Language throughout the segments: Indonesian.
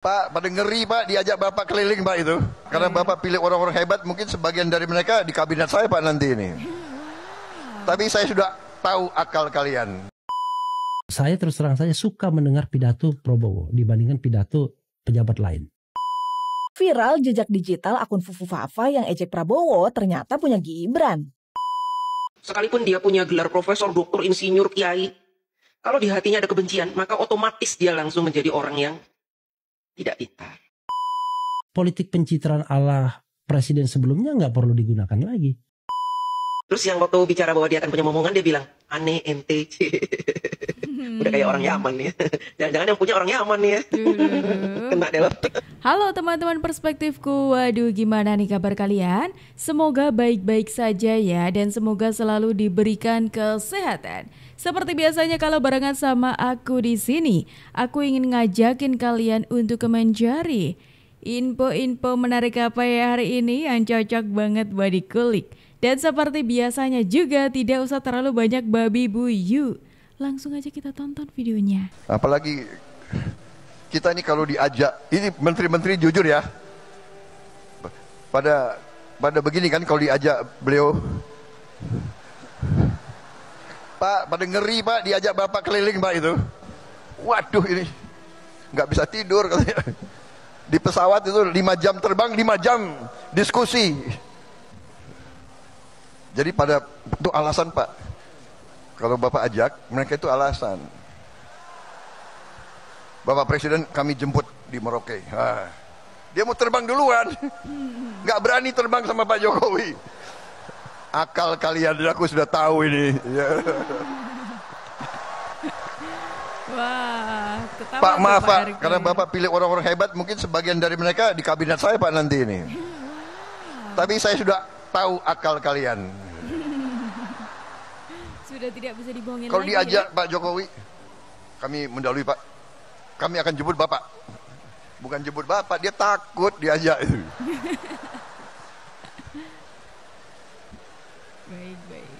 Pak, pada ngeri Pak diajak Bapak keliling Pak itu. Karena iya. Bapak pilih orang-orang hebat, mungkin sebagian dari mereka di kabinet saya Pak nanti ini. Iya. Tapi saya sudah tahu akal kalian. Saya terus terang saya suka mendengar pidato Prabowo dibandingkan pidato pejabat lain. Viral jejak digital akun Fufu Fafa yang ejek Prabowo ternyata punya Gibran. Sekalipun dia punya gelar profesor, doktor, insinyur, kiai, kalau di hatinya ada kebencian, maka otomatis dia langsung menjadi orang yang tidak pintar. Politik pencitraan Allah presiden sebelumnya nggak perlu digunakan lagi. Terus yang waktu bicara bahwa dia akan punya momongan dia bilang aneh ente. Hmm. Udah kayak orang hmm. Yaman nih. Jangan-jangan yang punya orang Yaman nih ya. Kena deh Halo teman-teman perspektifku. Waduh, gimana nih kabar kalian? Semoga baik-baik saja ya dan semoga selalu diberikan kesehatan. Seperti biasanya kalau barengan sama aku di sini, aku ingin ngajakin kalian untuk kemenjari. Info-info menarik apa ya hari ini yang cocok banget buat dikulik. Dan seperti biasanya juga tidak usah terlalu banyak babi buyu. Langsung aja kita tonton videonya. Apalagi kita ini kalau diajak, ini menteri-menteri jujur ya. Pada pada begini kan kalau diajak beliau Pak, pada ngeri Pak diajak Bapak keliling Pak itu. Waduh ini nggak bisa tidur katanya. Di pesawat itu 5 jam terbang, 5 jam diskusi. Jadi pada itu alasan Pak. Kalau Bapak ajak, mereka itu alasan. Bapak Presiden kami jemput di Merauke. Ah. Dia mau terbang duluan. Nggak berani terbang sama Pak Jokowi. Akal kalian, aku sudah tahu ini. Ya. Wah, Pak maaf Pak, Pak karena Bapak pilih orang-orang hebat, mungkin sebagian dari mereka di kabinet saya Pak nanti ini. Tapi saya sudah tahu akal kalian sudah tidak bisa dibohongin Kalau lagi. Kalau diajak ya? Pak Jokowi, kami mendalui Pak. Kami akan jemput Bapak. Bukan jemput Bapak, dia takut diajak itu. baik, baik.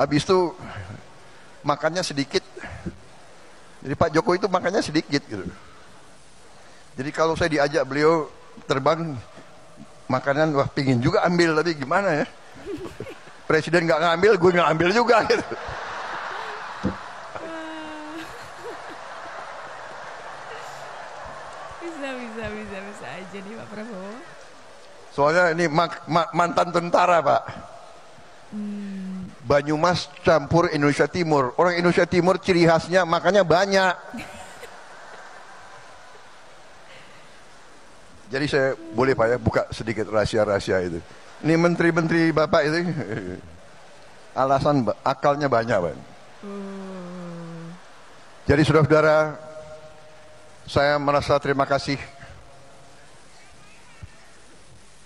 Habis itu makannya sedikit. Jadi Pak Jokowi itu makannya sedikit gitu. Jadi kalau saya diajak beliau terbang makanan wah pingin juga ambil tapi gimana ya? presiden nggak ngambil gue nggak ambil juga gitu bisa bisa bisa bisa aja nih Pak Prabowo soalnya ini ma ma mantan tentara Pak hmm. Banyumas campur Indonesia Timur orang Indonesia Timur ciri khasnya makanya banyak Jadi saya boleh Pak ya buka sedikit rahasia-rahasia itu. Ini menteri-menteri Bapak itu alasan akalnya banyak Pak. Hmm. Jadi saudara-saudara saya merasa terima kasih.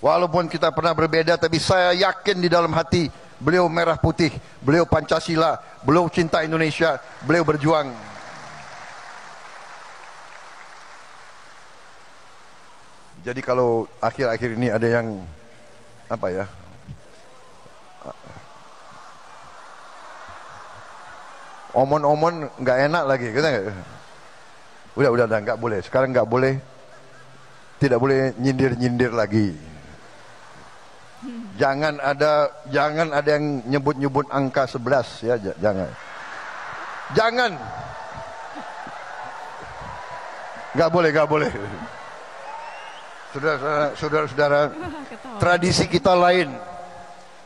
Walaupun kita pernah berbeda tapi saya yakin di dalam hati beliau merah putih, beliau Pancasila, beliau cinta Indonesia, beliau berjuang. Jadi kalau akhir-akhir ini ada yang apa ya? Omon-omon nggak -omon enak lagi, kita Udah, udah, udah nggak boleh. Sekarang nggak boleh, tidak boleh nyindir-nyindir lagi. Hmm. Jangan ada, jangan ada yang nyebut-nyebut angka 11 ya, jangan. Jangan. Nggak boleh, nggak boleh. Saudara-saudara, tradisi kita lain.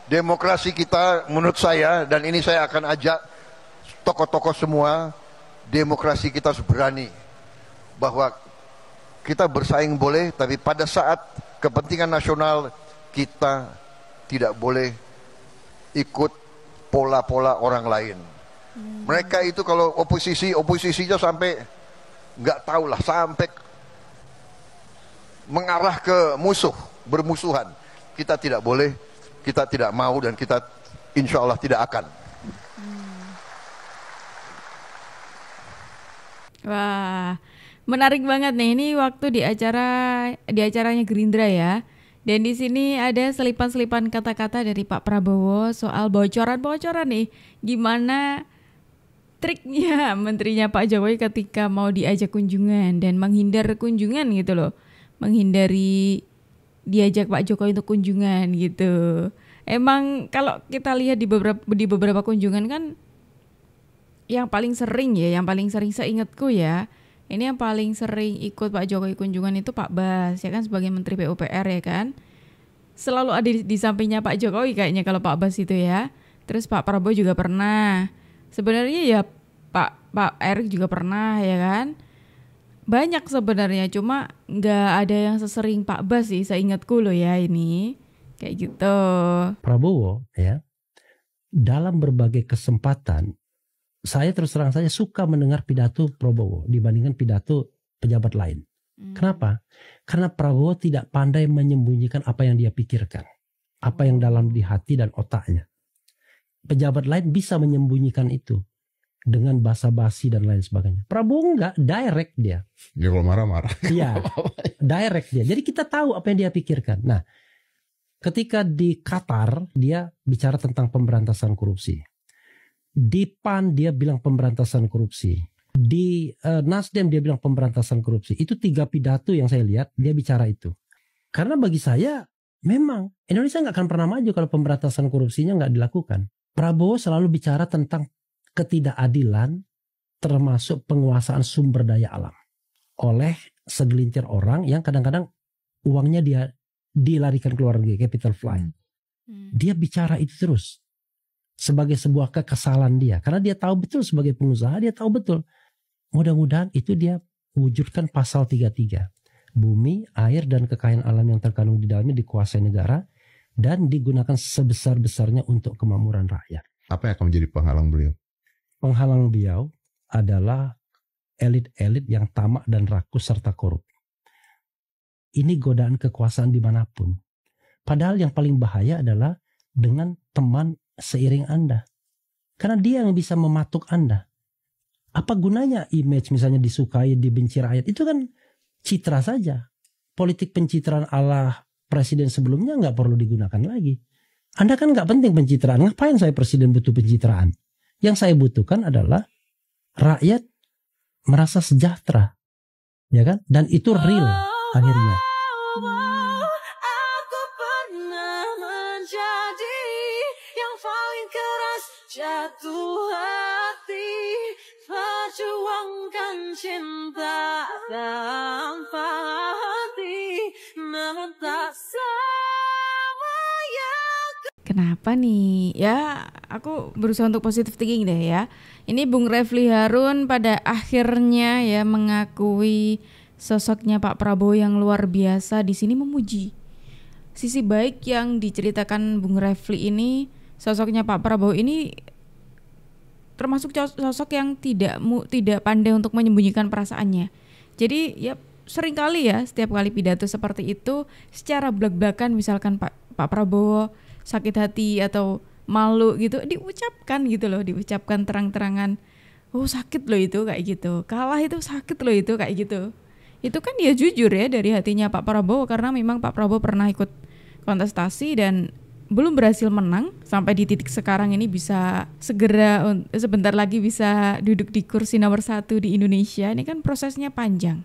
Demokrasi kita menurut saya dan ini saya akan ajak tokoh-tokoh semua demokrasi kita seberani bahwa kita bersaing boleh tapi pada saat kepentingan nasional kita tidak boleh ikut pola-pola orang lain. Hmm. Mereka itu kalau oposisi, oposisinya sampai nggak lah sampai mengarah ke musuh, bermusuhan. Kita tidak boleh, kita tidak mau dan kita insya Allah tidak akan. Hmm. Wah, menarik banget nih. Ini waktu di acara di acaranya Gerindra ya. Dan di sini ada selipan-selipan kata-kata dari Pak Prabowo soal bocoran-bocoran nih. Gimana triknya menterinya Pak Jokowi ketika mau diajak kunjungan dan menghindar kunjungan gitu loh menghindari diajak Pak Jokowi untuk kunjungan gitu. Emang kalau kita lihat di beberapa di beberapa kunjungan kan yang paling sering ya, yang paling sering seingatku ya, ini yang paling sering ikut Pak Jokowi kunjungan itu Pak Bas ya kan sebagai Menteri PUPR ya kan. Selalu ada di, di sampingnya Pak Jokowi kayaknya kalau Pak Bas itu ya. Terus Pak Prabowo juga pernah. Sebenarnya ya Pak Pak Erick juga pernah ya kan. Banyak sebenarnya, cuma nggak ada yang sesering Pak Bas sih, seingatku loh ya ini. Kayak gitu. Prabowo ya, dalam berbagai kesempatan, saya terus terang saya suka mendengar pidato Prabowo dibandingkan pidato pejabat lain. Hmm. Kenapa? Karena Prabowo tidak pandai menyembunyikan apa yang dia pikirkan, apa yang oh. dalam di hati dan otaknya. Pejabat lain bisa menyembunyikan itu, dengan basa-basi dan lain sebagainya. Prabowo nggak direct dia. Dia kalau marah-marah. Iya. direct dia. Jadi kita tahu apa yang dia pikirkan. Nah, ketika di Qatar dia bicara tentang pemberantasan korupsi. Di PAN dia bilang pemberantasan korupsi. Di uh, Nasdem dia bilang pemberantasan korupsi. Itu tiga pidato yang saya lihat dia bicara itu. Karena bagi saya memang Indonesia nggak akan pernah maju kalau pemberantasan korupsinya nggak dilakukan. Prabowo selalu bicara tentang ketidakadilan termasuk penguasaan sumber daya alam oleh segelintir orang yang kadang-kadang uangnya dia dilarikan keluar negeri capital flight. Hmm. hmm. Dia bicara itu terus sebagai sebuah kekesalan dia karena dia tahu betul sebagai pengusaha dia tahu betul. Mudah-mudahan itu dia wujudkan pasal 33. Bumi, air dan kekayaan alam yang terkandung di dalamnya dikuasai negara dan digunakan sebesar-besarnya untuk kemakmuran rakyat. Apa yang akan menjadi penghalang beliau? Penghalang beliau adalah elit-elit yang tamak dan rakus serta korup. Ini godaan kekuasaan dimanapun. Padahal yang paling bahaya adalah dengan teman seiring Anda. Karena dia yang bisa mematuk Anda. Apa gunanya image misalnya disukai, dibenci rakyat? Itu kan citra saja. Politik pencitraan ala presiden sebelumnya nggak perlu digunakan lagi. Anda kan nggak penting pencitraan. Ngapain saya presiden butuh pencitraan? Yang saya butuhkan adalah rakyat merasa sejahtera, ya kan? Dan itu real oh, akhirnya. kenapa nih ya aku berusaha untuk positif thinking deh ya. Ini Bung Refli Harun pada akhirnya ya mengakui sosoknya Pak Prabowo yang luar biasa di sini memuji sisi baik yang diceritakan Bung Refli ini sosoknya Pak Prabowo ini termasuk sosok yang tidak tidak pandai untuk menyembunyikan perasaannya. Jadi ya sering kali ya setiap kali pidato seperti itu secara belak-belakan misalkan Pak Pak Prabowo sakit hati atau malu gitu diucapkan gitu loh diucapkan terang-terangan oh sakit loh itu kayak gitu kalah itu sakit loh itu kayak gitu itu kan dia ya jujur ya dari hatinya Pak Prabowo karena memang Pak Prabowo pernah ikut kontestasi dan belum berhasil menang sampai di titik sekarang ini bisa segera sebentar lagi bisa duduk di kursi nomor satu di Indonesia ini kan prosesnya panjang.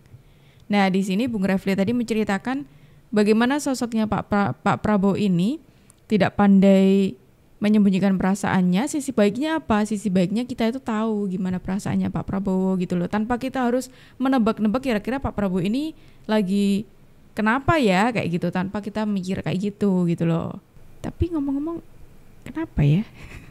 Nah di sini Bung Refli tadi menceritakan bagaimana sosoknya Pak pra, Pak Prabowo ini tidak pandai menyembunyikan perasaannya, sisi baiknya apa? Sisi baiknya kita itu tahu gimana perasaannya Pak Prabowo gitu loh. Tanpa kita harus menebak-nebak kira-kira Pak Prabowo ini lagi kenapa ya kayak gitu tanpa kita mikir kayak gitu gitu loh. Tapi ngomong-ngomong kenapa ya?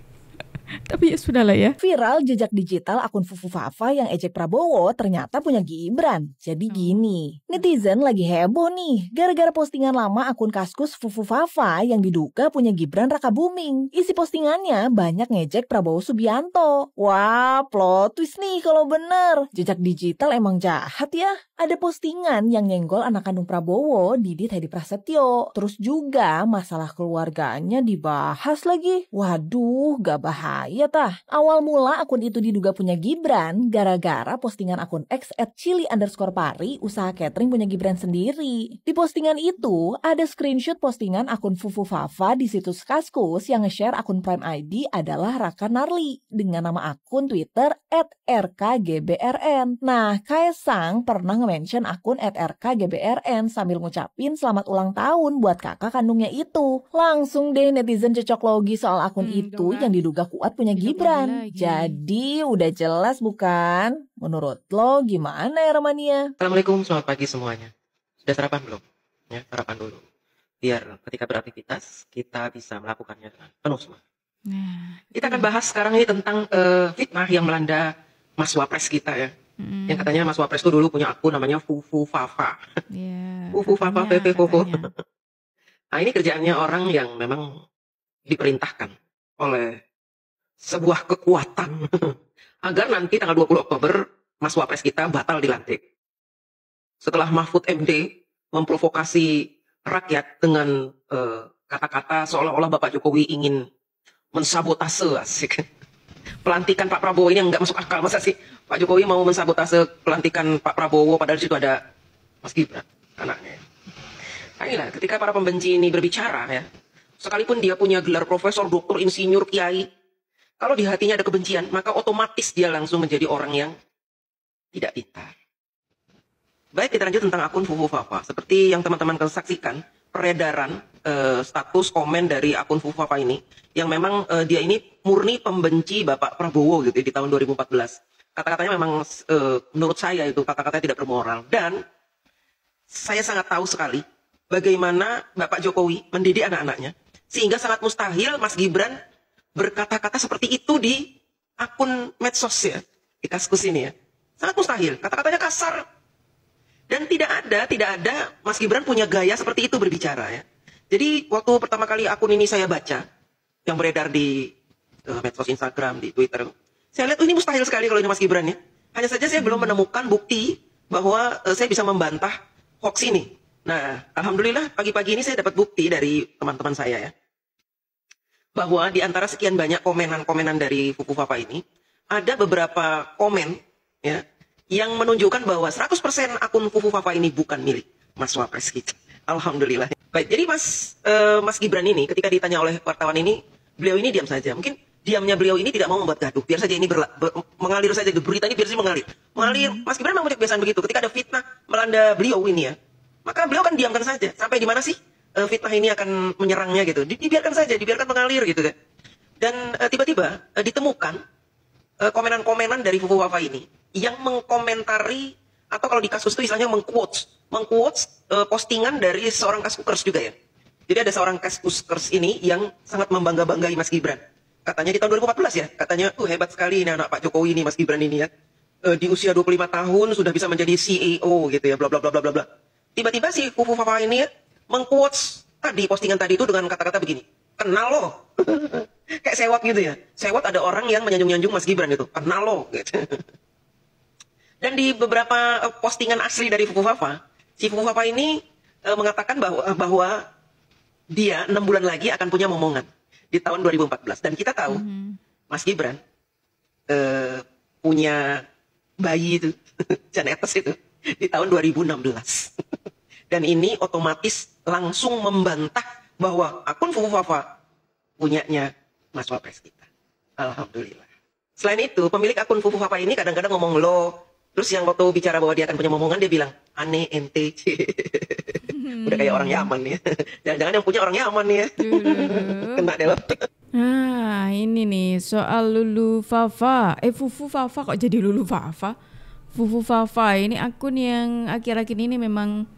Tapi ya sudah lah ya. Viral jejak digital akun Fufu Fafa yang ejek Prabowo ternyata punya Gibran. Jadi hmm. gini, netizen lagi heboh nih gara-gara postingan lama akun Kaskus Fufu Fafa yang diduga punya Gibran Raka Buming. Isi postingannya banyak ngejek Prabowo Subianto. Wah, plot twist nih kalau bener. Jejak digital emang jahat ya. Ada postingan yang nyenggol anak kandung Prabowo, Didit Hadi Prasetyo. Terus juga masalah keluarganya dibahas lagi. Waduh, gak bahas iya tah. Awal mula akun itu diduga punya Gibran gara-gara postingan akun X at Chili underscore Pari usaha catering punya Gibran sendiri. Di postingan itu, ada screenshot postingan akun Fufu Fafa di situs Kaskus yang nge-share akun Prime ID adalah Raka Narli dengan nama akun Twitter at RKGBRN. Nah, Kaisang pernah nge-mention akun at RKGBRN sambil ngucapin selamat ulang tahun buat kakak kandungnya itu. Langsung deh netizen cocok logi soal akun hmm, itu yang ah. diduga ku kuat punya iya, Gibran. Jadi udah jelas bukan? Menurut lo gimana ya Romania? Assalamualaikum, selamat pagi semuanya. Sudah sarapan belum? Ya, sarapan dulu. Biar ketika beraktivitas kita bisa melakukannya dengan penuh semua. Nah, kita akan iya. bahas sekarang ini tentang uh, fitnah yang melanda Mas Wapres kita ya. Hmm. Yang katanya Mas Wapres itu dulu punya akun namanya Fufu Fafa. Yeah, Fufu Fafa PP Fufu. Nah ini kerjaannya orang yang memang diperintahkan oleh sebuah kekuatan agar nanti tanggal 20 Oktober Mas Wapres kita batal dilantik. Setelah Mahfud MD memprovokasi rakyat dengan kata eh, kata-kata seolah-olah Bapak Jokowi ingin mensabotase asik. Pelantikan Pak Prabowo ini nggak masuk akal masa sih Pak Jokowi mau mensabotase pelantikan Pak Prabowo padahal situ ada Mas Gibran anaknya. Nah, inilah ketika para pembenci ini berbicara ya, sekalipun dia punya gelar profesor, doktor, insinyur, kiai, kalau di hatinya ada kebencian, maka otomatis dia langsung menjadi orang yang tidak pintar. Baik, kita lanjut tentang akun Fufu Fafa. Seperti yang teman-teman saksikan, peredaran eh, status komen dari akun Fufu Fafa ini, yang memang eh, dia ini murni pembenci Bapak Prabowo gitu ya, di tahun 2014. Kata-katanya memang eh, menurut saya itu kata-katanya tidak bermoral. Dan saya sangat tahu sekali bagaimana Bapak Jokowi mendidik anak-anaknya, sehingga sangat mustahil Mas Gibran berkata-kata seperti itu di akun medsos ya, di kaskus ini ya. Sangat mustahil, kata-katanya kasar. Dan tidak ada, tidak ada Mas Gibran punya gaya seperti itu berbicara ya. Jadi waktu pertama kali akun ini saya baca, yang beredar di uh, medsos Instagram, di Twitter, saya lihat oh, ini mustahil sekali kalau ini Mas Gibran ya. Hanya saja saya belum menemukan bukti bahwa uh, saya bisa membantah hoax ini. Nah, alhamdulillah pagi-pagi ini saya dapat bukti dari teman-teman saya ya bahwa di antara sekian banyak komenan-komenan dari buku Papa ini, ada beberapa komen ya yang menunjukkan bahwa 100% akun Kufu Papa ini bukan milik Mas Wapres kita. Gitu. Alhamdulillah. Baik, jadi Mas uh, Mas Gibran ini ketika ditanya oleh wartawan ini, beliau ini diam saja. Mungkin diamnya beliau ini tidak mau membuat gaduh. Biar saja ini berla, ber, mengalir saja berita ini biar saja mengalir. Mengalir. Mas Gibran memang punya kebiasaan begitu. Ketika ada fitnah melanda beliau ini ya, maka beliau kan diamkan saja. Sampai di mana sih? uh, fitnah ini akan menyerangnya gitu. Dibiarkan saja, dibiarkan mengalir gitu kan. Dan eh, tiba-tiba uh, uh, ditemukan komenan-komenan dari Fufu Wafa ini yang mengkomentari atau kalau di kasus itu istilahnya mengquotes, mengquotes uh, postingan dari seorang kaskukers juga ya. Jadi ada seorang kaskukers ini yang sangat membangga-banggai Mas Gibran. Katanya di tahun 2014 ya, katanya tuh hebat sekali ini anak Pak Jokowi ini Mas Gibran ini ya. di usia 25 tahun sudah bisa menjadi CEO gitu ya, bla bla bla bla bla Tiba-tiba si Fufu Fafa ini ya, mengquotes tadi postingan tadi itu dengan kata-kata begini kenal lo kayak sewot gitu ya sewot ada orang yang menyanjung-nyanjung Mas Gibran itu kenal lo gitu. dan di beberapa eh, postingan asli dari Fufu Fafa si Fufu Fafa ini eh, mengatakan bahwa eh, bahwa dia enam bulan lagi akan punya momongan di tahun 2014 dan kita tahu mm -hmm. Mas Gibran e, punya bayi itu Janetes itu di tahun 2016 dan ini otomatis langsung membantah bahwa akun fufu Fufafa punyanya Mas Wapres kita. Alhamdulillah. Selain itu, pemilik akun fufu Fufafa ini kadang-kadang ngomong lo. Terus yang waktu bicara bahwa dia akan punya omongan dia bilang, aneh ente. Hmm. Udah kayak orang Yaman ya. Jangan-jangan yang punya orang Yaman ya. Kena deh lo. Nah, ini nih soal Lulu Fafa. Eh, Fufu Fafa kok jadi Lulu Fafa? Fufu Fafa ini akun yang akhir-akhir ini memang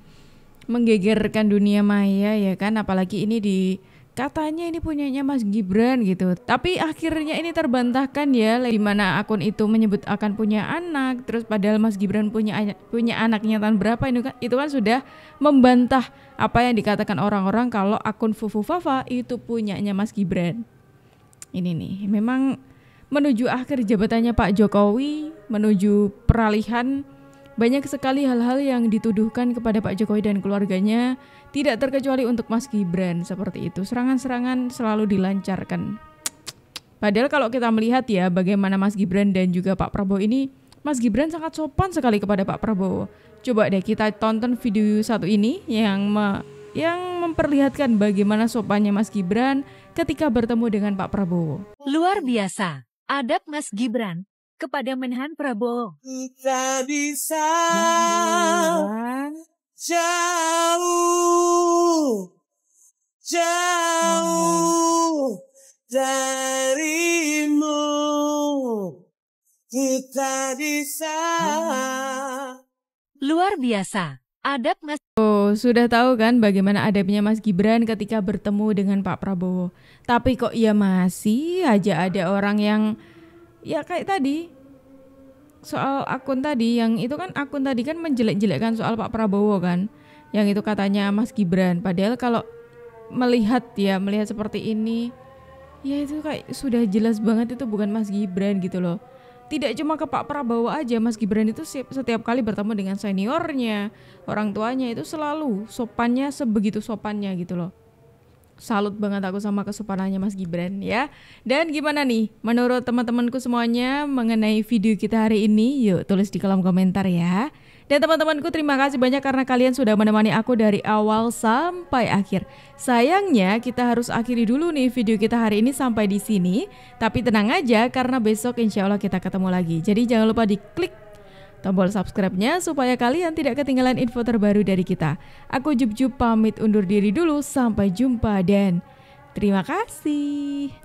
menggegerkan dunia maya ya kan apalagi ini di katanya ini punyanya Mas Gibran gitu. Tapi akhirnya ini terbantahkan ya di mana akun itu menyebut akan punya anak terus padahal Mas Gibran punya punya anaknya tahun berapa itu kan itu kan sudah membantah apa yang dikatakan orang-orang kalau akun Fufu Fafa itu punyanya Mas Gibran. Ini nih memang menuju akhir jabatannya Pak Jokowi menuju peralihan banyak sekali hal-hal yang dituduhkan kepada Pak Jokowi dan keluarganya, tidak terkecuali untuk Mas Gibran seperti itu. Serangan-serangan selalu dilancarkan. Padahal kalau kita melihat ya bagaimana Mas Gibran dan juga Pak Prabowo ini, Mas Gibran sangat sopan sekali kepada Pak Prabowo. Coba deh kita tonton video satu ini yang me yang memperlihatkan bagaimana sopannya Mas Gibran ketika bertemu dengan Pak Prabowo. Luar biasa, adab Mas Gibran kepada Menhan Prabowo. Kita bisa jauh, jauh darimu. Kita bisa. Luar biasa. Adab Mas Oh, sudah tahu kan bagaimana adabnya Mas Gibran ketika bertemu dengan Pak Prabowo. Tapi kok ya masih aja ada orang yang ya kayak tadi soal akun tadi yang itu kan akun tadi kan menjelek-jelekkan soal Pak Prabowo kan yang itu katanya Mas Gibran padahal kalau melihat ya melihat seperti ini ya itu kayak sudah jelas banget itu bukan Mas Gibran gitu loh tidak cuma ke Pak Prabowo aja Mas Gibran itu setiap kali bertemu dengan seniornya orang tuanya itu selalu sopannya sebegitu sopannya gitu loh salut banget aku sama kesopanannya Mas Gibran ya. Dan gimana nih menurut teman-temanku semuanya mengenai video kita hari ini? Yuk tulis di kolom komentar ya. Dan teman-temanku terima kasih banyak karena kalian sudah menemani aku dari awal sampai akhir. Sayangnya kita harus akhiri dulu nih video kita hari ini sampai di sini. Tapi tenang aja karena besok insya Allah kita ketemu lagi. Jadi jangan lupa diklik tombol subscribe-nya supaya kalian tidak ketinggalan info terbaru dari kita. Aku Jup Jup pamit undur diri dulu, sampai jumpa dan terima kasih.